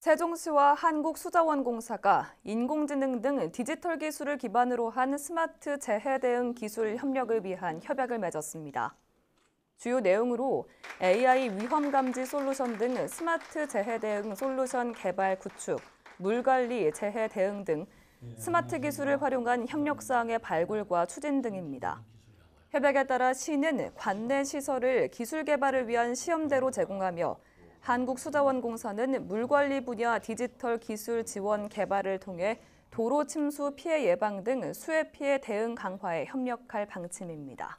세종시와 한국수자원공사가 인공지능 등 디지털 기술을 기반으로 한 스마트 재해 대응 기술 협력을 위한 협약을 맺었습니다. 주요 내용으로 AI 위험 감지 솔루션 등 스마트 재해 대응 솔루션 개발 구축, 물관리 재해 대응 등 스마트 기술을 활용한 협력 사항의 발굴과 추진 등입니다. 협약에 따라 시는 관내 시설을 기술 개발을 위한 시험대로 제공하며 한국수자원공사는 물관리 분야 디지털 기술 지원 개발을 통해 도로 침수 피해 예방 등 수해 피해 대응 강화에 협력할 방침입니다.